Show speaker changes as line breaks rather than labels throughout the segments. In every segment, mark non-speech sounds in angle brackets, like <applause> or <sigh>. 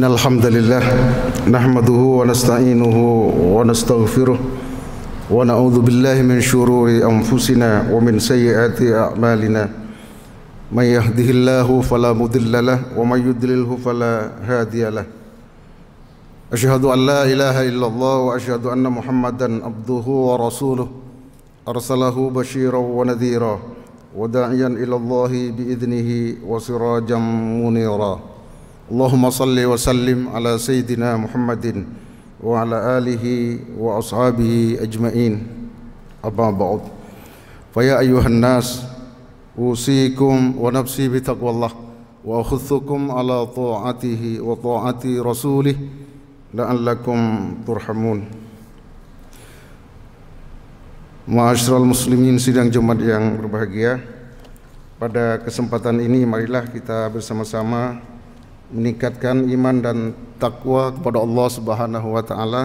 إن الحمد لله نحمده ونستعينه ونستغفره ونعوذ بالله من شرور أنفسنا ومن سيئات أعمالنا من يهده الله فلا مضل له ومن يضلله فلا هادي له أشهد أن لا إله إلا الله وأشهد أن محمدا عبده ورسوله أرسله بشيرا ونذيرا وداعيا إلى الله بإذنه وسراجا منيرا Allahumma salli wa sallim ala sayyidina Muhammadin wa ala alihi wa ashabihi ajma'in abba ba'd fa ya nas usikum wa nafsi bi taqwallah wa akhudhukum ala ta'atihi wa ta'ati rasulih la'allakum turhamun Ma'asyiral muslimin sidang Jumat yang berbahagia pada kesempatan ini marilah kita bersama-sama meningkatkan iman dan takwa kepada Allah Subhanahu wa taala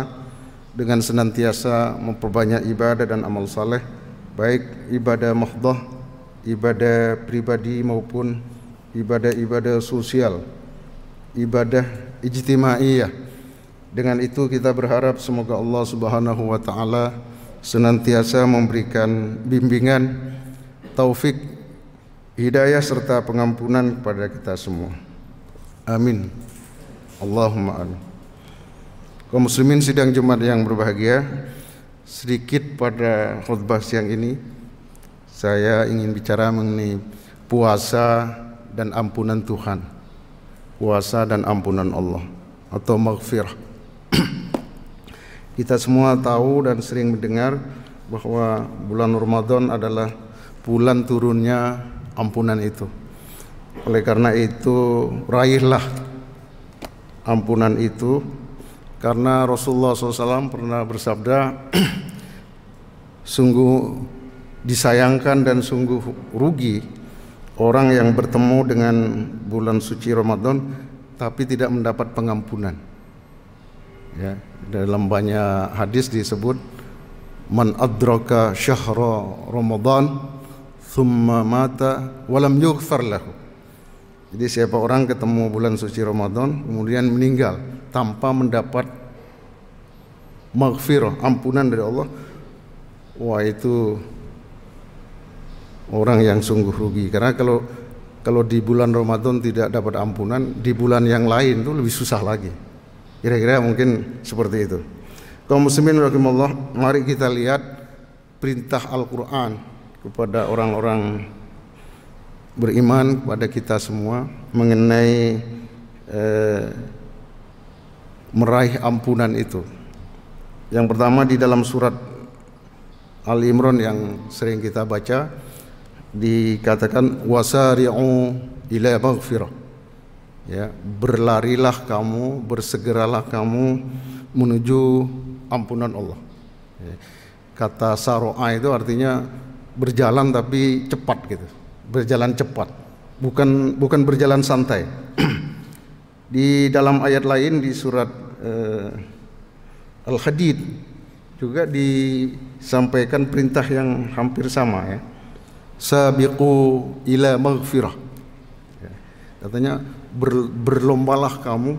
dengan senantiasa memperbanyak ibadah dan amal saleh baik ibadah mahdoh ibadah pribadi maupun ibadah-ibadah sosial ibadah ijtimaiyah dengan itu kita berharap semoga Allah Subhanahu wa taala senantiasa memberikan bimbingan taufik hidayah serta pengampunan kepada kita semua Amin. Allahumma amin. Kaum muslimin sidang Jumat yang berbahagia, sedikit pada khutbah siang ini saya ingin bicara mengenai puasa dan ampunan Tuhan. Puasa dan ampunan Allah atau maghfirah. <clears throat> Kita semua tahu dan sering mendengar bahwa bulan Ramadan adalah bulan turunnya ampunan itu. Oleh karena itu raihlah ampunan itu karena Rasulullah SAW pernah bersabda <clears throat> sungguh disayangkan dan sungguh rugi orang yang bertemu dengan bulan suci Ramadan tapi tidak mendapat pengampunan. Ya, dalam banyak hadis disebut man adraka syahra Ramadan thumma mata walam yughfar lahu jadi siapa orang ketemu bulan suci Ramadan kemudian meninggal tanpa mendapat maghfirah, ampunan dari Allah, wah itu orang yang sungguh rugi. Karena kalau kalau di bulan Ramadan tidak dapat ampunan, di bulan yang lain itu lebih susah lagi. Kira-kira mungkin seperti itu. Kaum muslimin rahimallahu, mari kita lihat perintah Al-Qur'an kepada orang-orang beriman kepada kita semua mengenai eh, meraih ampunan itu. Yang pertama di dalam surat al imron yang sering kita baca dikatakan wasari'u ila maghfirah. Ya, berlarilah kamu, bersegeralah kamu menuju ampunan Allah. Ya, kata saro'a itu artinya berjalan tapi cepat gitu berjalan cepat, bukan bukan berjalan santai. <clears throat> di dalam ayat lain di surat uh, Al-Hadid juga disampaikan perintah yang hampir sama ya. Sabiqu ila maghfirah. Ya. Katanya ber, berlombalah kamu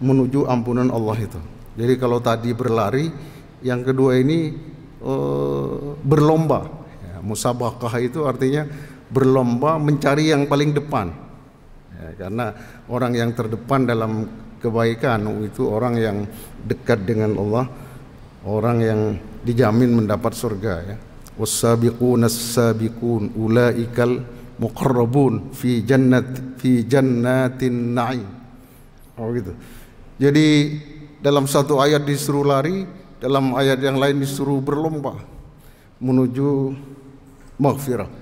menuju ampunan Allah itu. Jadi kalau tadi berlari, yang kedua ini uh, berlomba. Ya, musabakah itu artinya berlomba mencari yang paling depan. Ya, karena orang yang terdepan dalam kebaikan itu orang yang dekat dengan Allah, orang yang dijamin mendapat surga ya. Wasabiqun as-sabiqun ulaikal muqarrabun fi jannat fi jannatin na'im. Oh gitu. Jadi dalam satu ayat disuruh lari, dalam ayat yang lain disuruh berlomba menuju maghfirah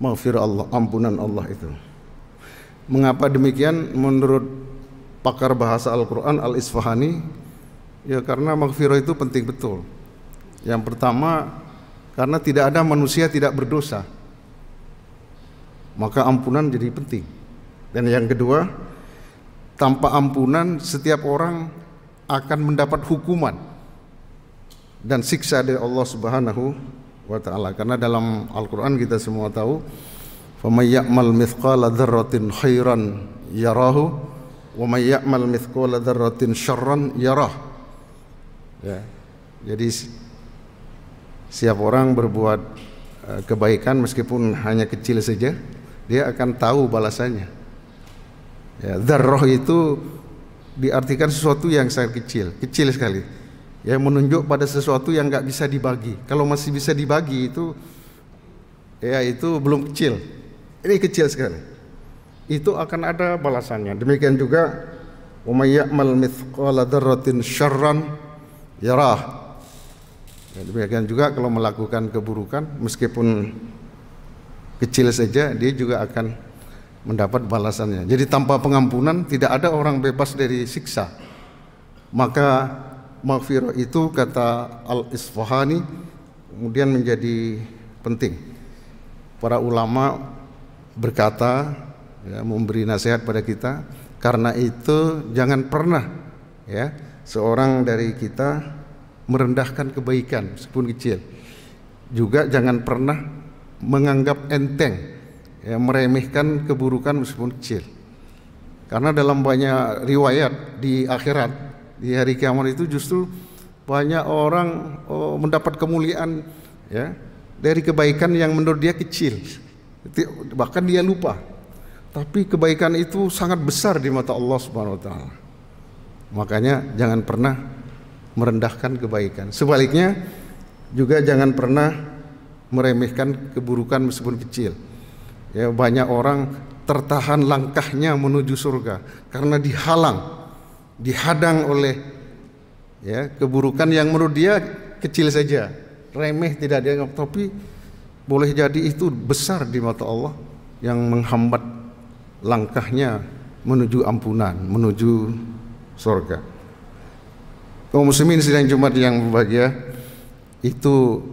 maafir Allah, ampunan Allah itu. Mengapa demikian? Menurut pakar bahasa Al-Quran Al-Isfahani, ya karena maghfirah itu penting betul. Yang pertama, karena tidak ada manusia tidak berdosa. Maka ampunan jadi penting. Dan yang kedua, tanpa ampunan setiap orang akan mendapat hukuman dan siksa dari Allah Subhanahu wa taala karena dalam Al-Qur'an kita semua tahu faman ya'mal mithqala dzarratin khairan yarahu wa man ya'mal mithqala dzarratin syarran yarah ya jadi siap orang berbuat e, kebaikan meskipun hanya kecil saja dia akan tahu balasannya ya dzarrah itu diartikan sesuatu yang sangat kecil kecil sekali yang menunjuk pada sesuatu yang nggak bisa dibagi. Kalau masih bisa dibagi itu ya itu belum kecil. Ini kecil sekali. Itu akan ada balasannya. Demikian juga umayyamal mithqala dzarratin syarran yarah. Ya, demikian juga kalau melakukan keburukan meskipun kecil saja dia juga akan mendapat balasannya. Jadi tanpa pengampunan tidak ada orang bebas dari siksa. Maka maghfirah itu kata Al-Isfahani kemudian menjadi penting. Para ulama berkata ya, memberi nasihat pada kita karena itu jangan pernah ya seorang dari kita merendahkan kebaikan meskipun kecil. Juga jangan pernah menganggap enteng ya, meremehkan keburukan meskipun kecil. Karena dalam banyak riwayat di akhirat di hari kiamat itu justru banyak orang oh, mendapat kemuliaan ya dari kebaikan yang menurut dia kecil bahkan dia lupa tapi kebaikan itu sangat besar di mata Allah Subhanahu wa taala makanya jangan pernah merendahkan kebaikan sebaliknya juga jangan pernah meremehkan keburukan meskipun kecil ya banyak orang tertahan langkahnya menuju surga karena dihalang dihadang oleh ya keburukan yang menurut dia kecil saja, remeh tidak dianggap tapi boleh jadi itu besar di mata Allah yang menghambat langkahnya menuju ampunan, menuju surga. Kaum muslimin sidang Jumat yang berbahagia, itu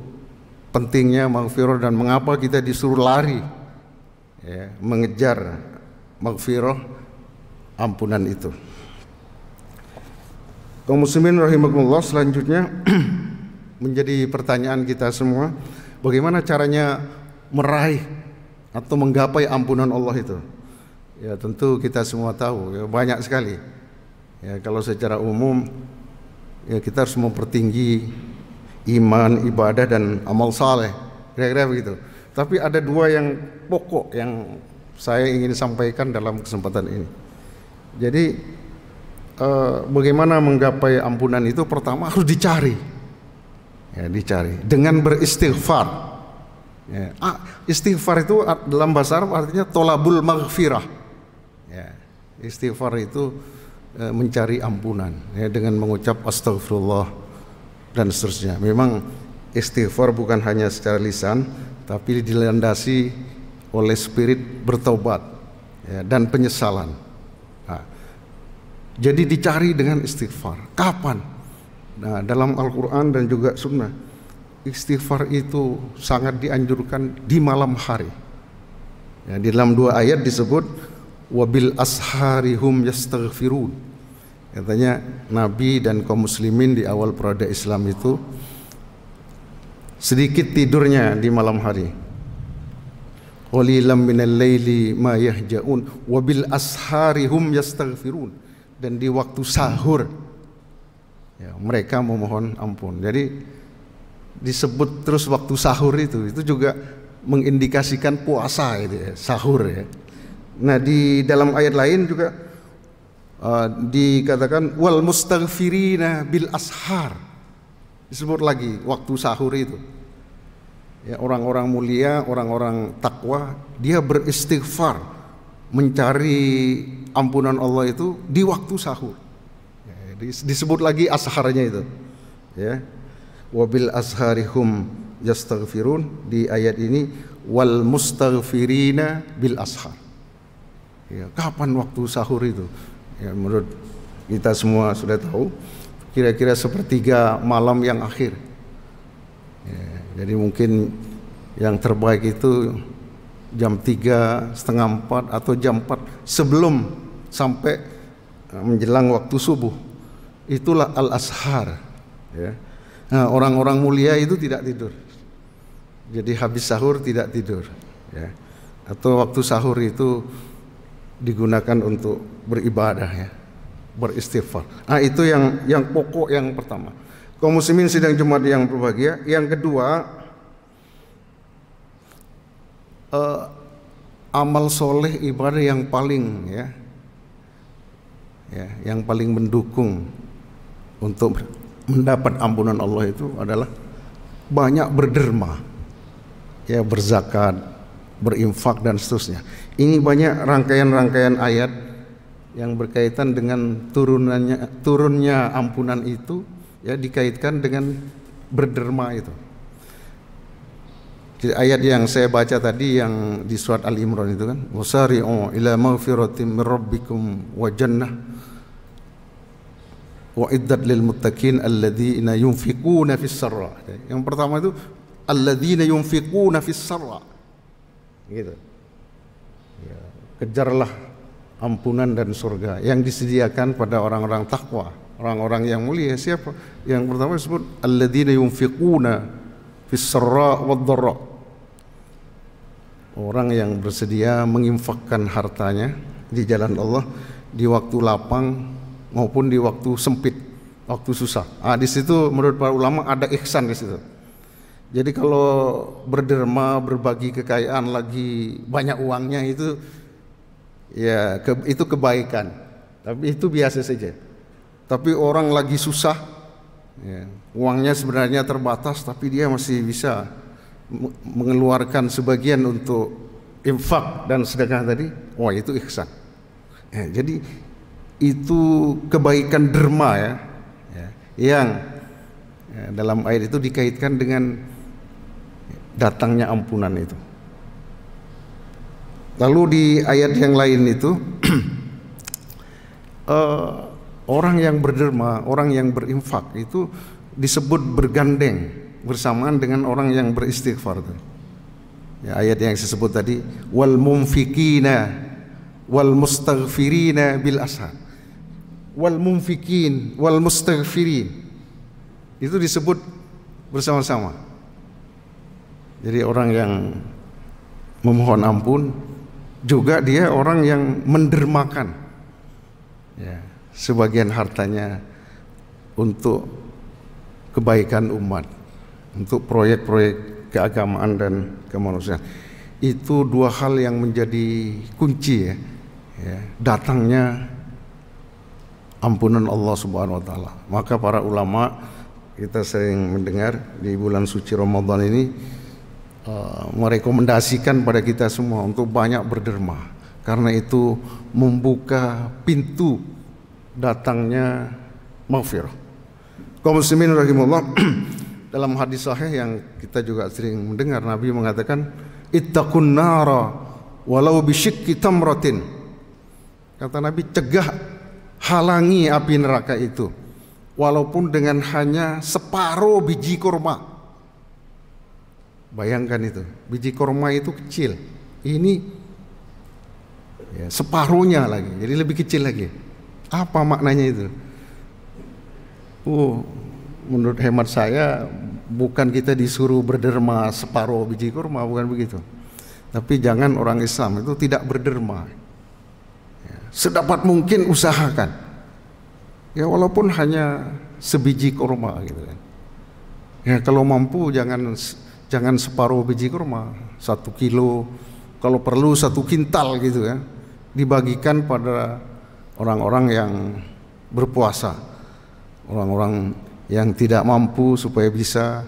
pentingnya maghfirah dan mengapa kita disuruh lari ya, mengejar maghfirah ampunan itu. Kaum muslimin rahimakumullah selanjutnya <clears throat> menjadi pertanyaan kita semua bagaimana caranya meraih atau menggapai ampunan Allah itu. Ya tentu kita semua tahu ya, banyak sekali. Ya kalau secara umum ya kita harus mempertinggi iman, ibadah dan amal saleh. Kira-kira begitu. Tapi ada dua yang pokok yang saya ingin sampaikan dalam kesempatan ini. Jadi Eh, bagaimana menggapai ampunan itu pertama harus dicari, ya, dicari dengan beristighfar. Ya. Ah, istighfar itu dalam bahasa Arab artinya tolabul maghfirah. Ya. Istighfar itu uh, mencari ampunan ya, dengan mengucap astagfirullah dan seterusnya. Memang istighfar bukan hanya secara lisan, tapi dilandasi oleh spirit bertobat ya, dan penyesalan. Jadi dicari dengan istighfar. Kapan? Nah, dalam Al-Quran dan juga Sunnah, istighfar itu sangat dianjurkan di malam hari. Ya, di dalam dua ayat disebut wabil asharihum yastaghfirun. Katanya Nabi dan kaum muslimin di awal peradaban Islam itu sedikit tidurnya di malam hari. Qalilam minal laili ma yahjaun wabil asharihum yastaghfirun dan di waktu sahur ya, mereka memohon ampun. Jadi disebut terus waktu sahur itu itu juga mengindikasikan puasa itu ya, sahur ya. Nah di dalam ayat lain juga uh, dikatakan wal mustaghfirina bil ashar disebut lagi waktu sahur itu. Ya, orang-orang mulia, orang-orang takwa, dia beristighfar mencari ampunan Allah itu di waktu sahur. Ya, disebut lagi asharnya itu. Ya. Wabil asharihum yastaghfirun di ayat ini wal mustaghfirina bil ashar. Ya, kapan waktu sahur itu? Ya, menurut kita semua sudah tahu kira-kira sepertiga malam yang akhir. Ya, jadi mungkin yang terbaik itu jam tiga setengah empat atau jam empat sebelum sampai eh, menjelang waktu subuh. Itulah al-ashar. Ya. Nah, orang-orang mulia itu tidak tidur. Jadi habis sahur tidak tidur. Ya. Atau waktu sahur itu digunakan untuk beribadah ya, beristighfar. Nah, itu yang yang pokok yang pertama. Kaum muslimin sidang Jumat yang berbahagia. Yang kedua, uh, amal soleh ibadah yang paling ya, ya yang paling mendukung untuk mendapat ampunan Allah itu adalah banyak berderma, ya berzakat, berinfak dan seterusnya. Ini banyak rangkaian-rangkaian ayat yang berkaitan dengan turunannya turunnya ampunan itu ya dikaitkan dengan berderma itu ayat yang saya baca tadi yang di surat Al Imran itu kan wasari'u ila maghfiratin min rabbikum wa jannah wa iddat lil muttaqin alladzina yunfiquna fis sarra yang pertama itu alladzina yunfiquna fis sarra gitu ya, kejarlah ampunan dan surga yang disediakan pada orang-orang takwa orang-orang yang mulia siapa yang pertama disebut alladzina yunfiquna fisra wadharra. Orang yang bersedia menginfakkan hartanya di jalan Allah di waktu lapang maupun di waktu sempit, waktu susah. Ah di situ menurut para ulama ada ihsan di situ. Jadi kalau berderma, berbagi kekayaan lagi banyak uangnya itu ya ke, itu kebaikan. Tapi itu biasa saja. Tapi orang lagi susah Ya. Uangnya sebenarnya terbatas tapi dia masih bisa mengeluarkan sebagian untuk infak dan sedekah tadi. Wah itu ihsan. Ya, jadi itu kebaikan derma ya, ya yang ya, dalam ayat itu dikaitkan dengan datangnya ampunan itu. Lalu di ayat yang lain itu uh, <clears throat> orang yang berderma, orang yang berinfak itu disebut bergandeng bersamaan dengan orang yang beristighfar. Ya, ayat yang saya sebut tadi wal mumfikina wal mustaghfirina bil asha, wal mumfikin wal mustaghfirin itu disebut bersama-sama jadi orang yang memohon ampun juga dia orang yang mendermakan ya yeah sebagian hartanya untuk kebaikan umat, untuk proyek-proyek keagamaan dan kemanusiaan. Itu dua hal yang menjadi kunci ya. ya datangnya ampunan Allah Subhanahu wa taala. Maka para ulama kita sering mendengar di bulan suci Ramadan ini uh, merekomendasikan pada kita semua untuk banyak berderma karena itu membuka pintu datangnya maghfirah. Kaum muslimin rahimullah <clears throat> dalam hadis sahih yang kita juga sering mendengar Nabi mengatakan ittaqun nara walau bisyikki tamratin. Kata Nabi cegah halangi api neraka itu walaupun dengan hanya separuh biji kurma. Bayangkan itu, biji kurma itu kecil. Ini ya, separuhnya lagi, jadi lebih kecil lagi. Apa maknanya itu? Oh, menurut hemat saya bukan kita disuruh berderma separuh biji kurma, bukan begitu. Tapi jangan orang Islam itu tidak berderma. Ya, sedapat mungkin usahakan. Ya walaupun hanya sebiji kurma gitu kan. Ya kalau mampu jangan jangan separuh biji kurma, satu kilo, kalau perlu satu kintal gitu ya, dibagikan pada orang-orang yang berpuasa, orang-orang yang tidak mampu supaya bisa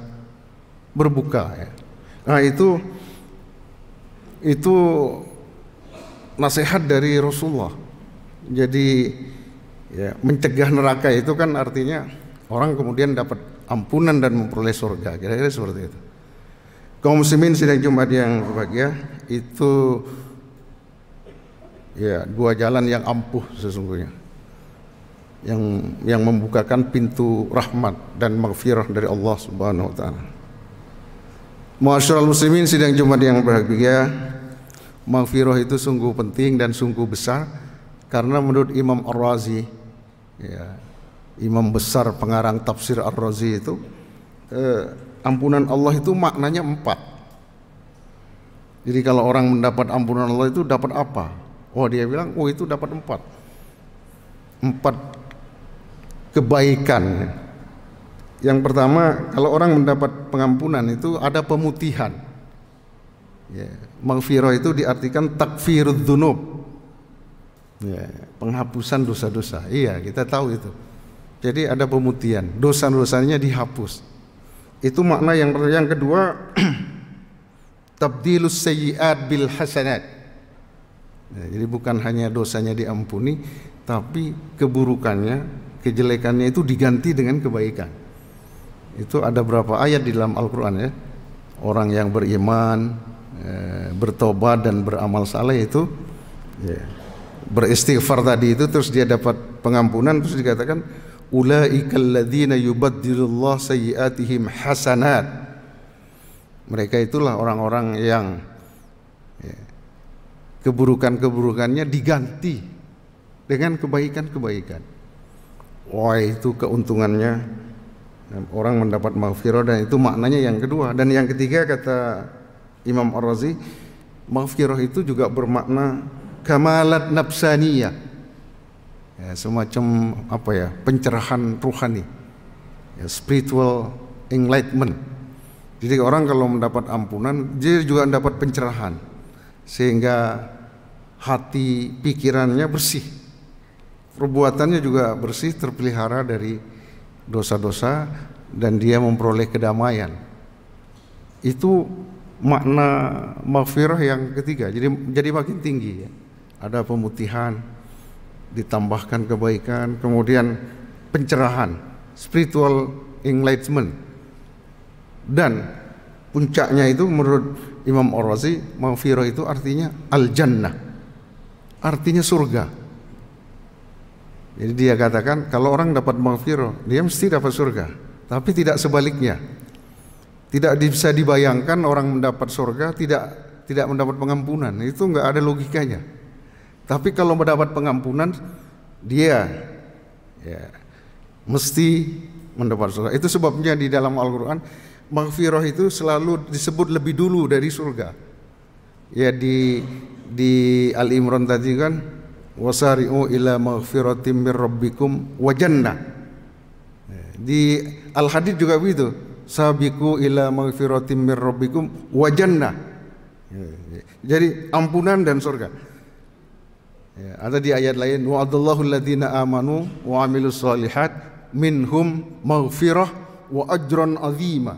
berbuka. Ya. Nah itu itu nasihat dari Rasulullah. Jadi ya, mencegah neraka itu kan artinya orang kemudian dapat ampunan dan memperoleh surga. Kira-kira seperti itu. Kaum muslimin sidang Jumat yang berbahagia itu ya dua jalan yang ampuh sesungguhnya yang yang membukakan pintu rahmat dan maghfirah dari Allah Subhanahu wa taala. Masyaallah muslimin sidang Jumat yang berbahagia, maghfirah itu sungguh penting dan sungguh besar karena menurut Imam Ar-Razi ya, imam besar pengarang tafsir Ar-Razi itu eh, ampunan Allah itu maknanya empat. Jadi kalau orang mendapat ampunan Allah itu dapat apa? Oh dia bilang, oh itu dapat empat. Empat kebaikan. Yang pertama, kalau orang mendapat pengampunan itu ada pemutihan. Ya, Mangfiro itu diartikan takfirud dunub. Ya, penghapusan dosa-dosa. Iya, kita tahu itu. Jadi ada pemutihan, dosa-dosanya dihapus. Itu makna yang yang kedua <clears throat> tabdilus sayyiat bil hasanat Ya, jadi bukan hanya dosanya diampuni, tapi keburukannya, kejelekannya itu diganti dengan kebaikan. Itu ada berapa ayat di dalam Al-Quran ya. Orang yang beriman, e, bertobat dan beramal saleh itu ya, beristighfar tadi itu terus dia dapat pengampunan terus dikatakan ulaikal ladzina yubaddilullah sayyiatihim hasanat mereka itulah orang-orang yang keburukan-keburukannya diganti dengan kebaikan-kebaikan. Wah itu keuntungannya orang mendapat maghfirah dan itu maknanya yang kedua dan yang ketiga kata Imam Ar-Razi maghfirah itu juga bermakna kamalat nafsaniyah ya, semacam apa ya pencerahan ruhani ya, spiritual enlightenment jadi orang kalau mendapat ampunan dia juga mendapat pencerahan sehingga hati pikirannya bersih. Perbuatannya juga bersih terpelihara dari dosa-dosa dan dia memperoleh kedamaian. Itu makna maghfirah yang ketiga. Jadi jadi makin tinggi ya. Ada pemutihan, ditambahkan kebaikan, kemudian pencerahan, spiritual enlightenment. Dan puncaknya itu menurut Imam Orwazi razi itu artinya al-jannah artinya surga. Jadi dia katakan kalau orang dapat maghfirah, dia mesti dapat surga. Tapi tidak sebaliknya. Tidak bisa dibayangkan orang mendapat surga tidak tidak mendapat pengampunan. Itu nggak ada logikanya. Tapi kalau mendapat pengampunan dia ya, mesti mendapat surga. Itu sebabnya di dalam Al-Qur'an maghfirah itu selalu disebut lebih dulu dari surga ya di di Al Imran tadi kan wasari'u ila maghfiratim mir rabbikum wa jannah. Ya, di Al Hadid juga begitu. Sabiku ila maghfiratim mir rabbikum wa jannah. Ya, ya. Jadi ampunan dan surga. ada di ayat lain wa'adallahu alladziina amanu wa 'amilus shalihat minhum maghfirah wa ajran 'azima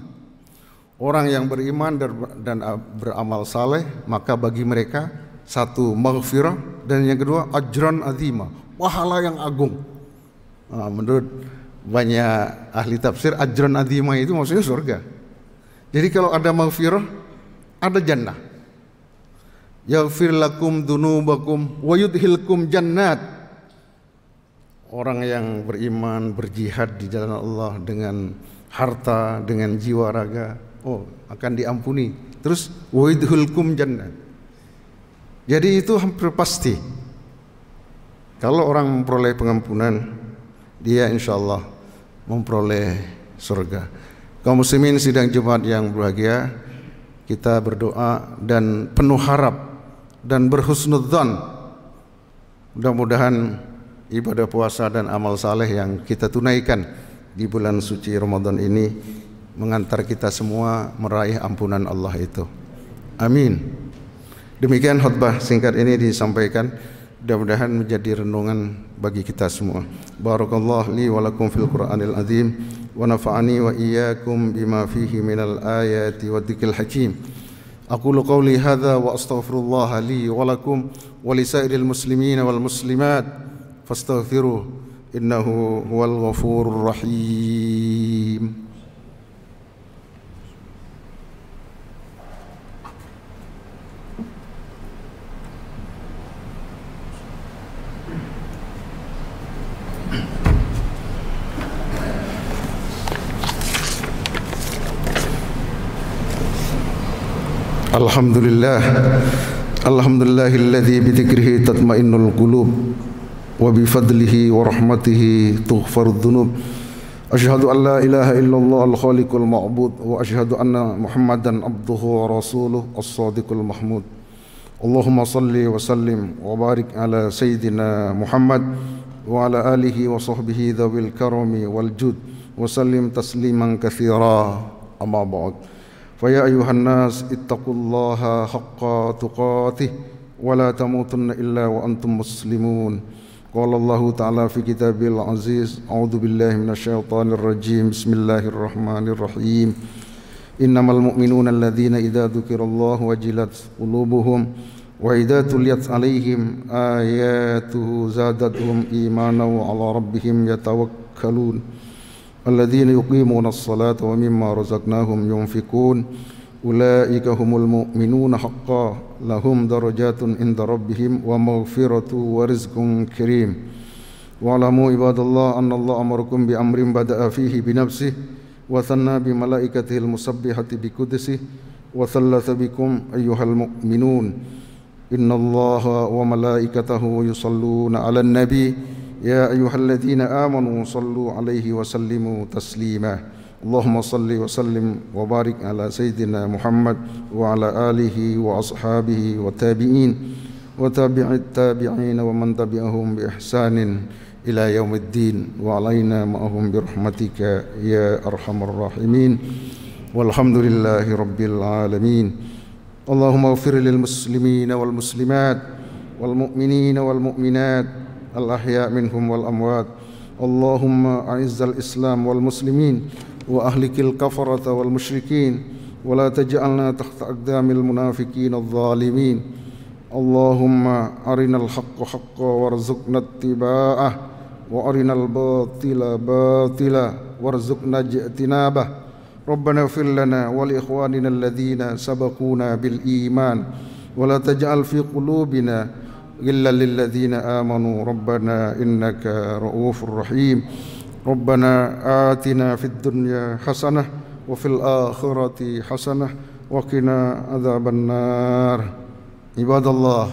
orang yang beriman dan beramal saleh maka bagi mereka satu maghfirah dan yang kedua ajran azima pahala yang agung nah, menurut banyak ahli tafsir ajran azima itu maksudnya surga jadi kalau ada maghfirah ada jannah yaghfir lakum dunubakum wa yudhilkum jannat orang yang beriman berjihad di jalan Allah dengan harta dengan jiwa raga oh akan diampuni. Terus waidhulkum jannah. Jadi itu hampir pasti. Kalau orang memperoleh pengampunan, dia insya Allah memperoleh surga. Kaum muslimin sidang Jumat yang berbahagia, kita berdoa dan penuh harap dan berhusnudzon. Mudah-mudahan ibadah puasa dan amal saleh yang kita tunaikan di bulan suci Ramadan ini mengantar kita semua meraih ampunan Allah itu. Amin. Demikian khutbah singkat ini disampaikan. Mudah-mudahan menjadi renungan bagi kita semua. Barakallahu li wa fil Qur'anil azim wa nafa'ani wa iyyakum bima fihi minal ayati wa dzikril hakim. أقول قولي هذا وأستغفر الله لي ولكم ولسائر المسلمين والمسلمات فاستغفروه إنه هو الغفور الرحيم الحمد لله الحمد لله الذي بذكره تطمئن القلوب وبفضله ورحمته تغفر الذنوب أشهد أن لا إله إلا الله الخالق المعبود وأشهد أن محمدا عبده ورسوله الصادق المحمود اللهم صل وسلم وبارك على سيدنا محمد وعلى آله وصحبه ذوي الكرم والجود وسلم تسليما كثيرا أما بعد فيا أيها الناس اتقوا الله حق تقاته ولا تموتن إلا وأنتم مسلمون قال الله تعالى في كتابه العزيز أعوذ بالله من الشيطان الرجيم بسم الله الرحمن الرحيم إنما المؤمنون الذين إذا ذكر الله وجلت قلوبهم وإذا تليت عليهم آياته زادتهم إيمانا وعلى ربهم يتوكلون الذين يقيمون الصلاة ومما رزقناهم ينفقون أولئك هم المؤمنون حقا لهم درجات عند ربهم ومغفرة ورزق كريم واعلموا عباد الله أن الله أمركم بأمر بدأ فيه بنفسه وثنى بملائكته المسبحة بقدسه وثلث بكم أيها المؤمنون إن الله وملائكته يصلون على النبي يا أيها الذين آمنوا صلوا عليه وسلموا تسليما اللهم صل وسلم وبارك على سيدنا محمد وعلى آله وأصحابه والتابعين وتابع التابعين ومن تبعهم بإحسان إلى يوم الدين وعلينا معهم برحمتك يا أرحم الراحمين والحمد لله رب العالمين اللهم اغفر للمسلمين والمسلمات والمؤمنين والمؤمنات الأحياء منهم والأموات اللهم أعز الإسلام والمسلمين وأهلك الكفرة والمشركين ولا تجعلنا تحت أقدام المنافقين الظالمين اللهم أرنا الحق حقا وارزقنا اتباعه وأرنا الباطل باطلا وارزقنا اجتنابه ربنا اغفر لنا ولإخواننا الذين سبقونا بالإيمان ولا تجعل في قلوبنا إلا للذين آمنوا ربنا إنك رؤوف رحيم ربنا آتنا في الدنيا حسنة وفي الآخرة حسنة وقنا عذاب النار عباد الله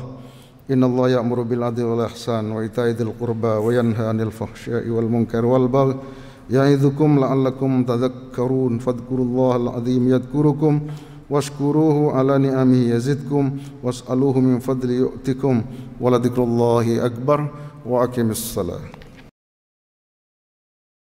إن الله يأمر بالعدل والإحسان وإيتاء ذي القربى وينهى عن الفحشاء والمنكر والبغي يعظكم لعلكم تذكرون فاذكروا الله العظيم يذكركم واشكروه على نعمه يزدكم واسألوه من فضل يؤتكم ولذكر الله أكبر وأقم الصلاة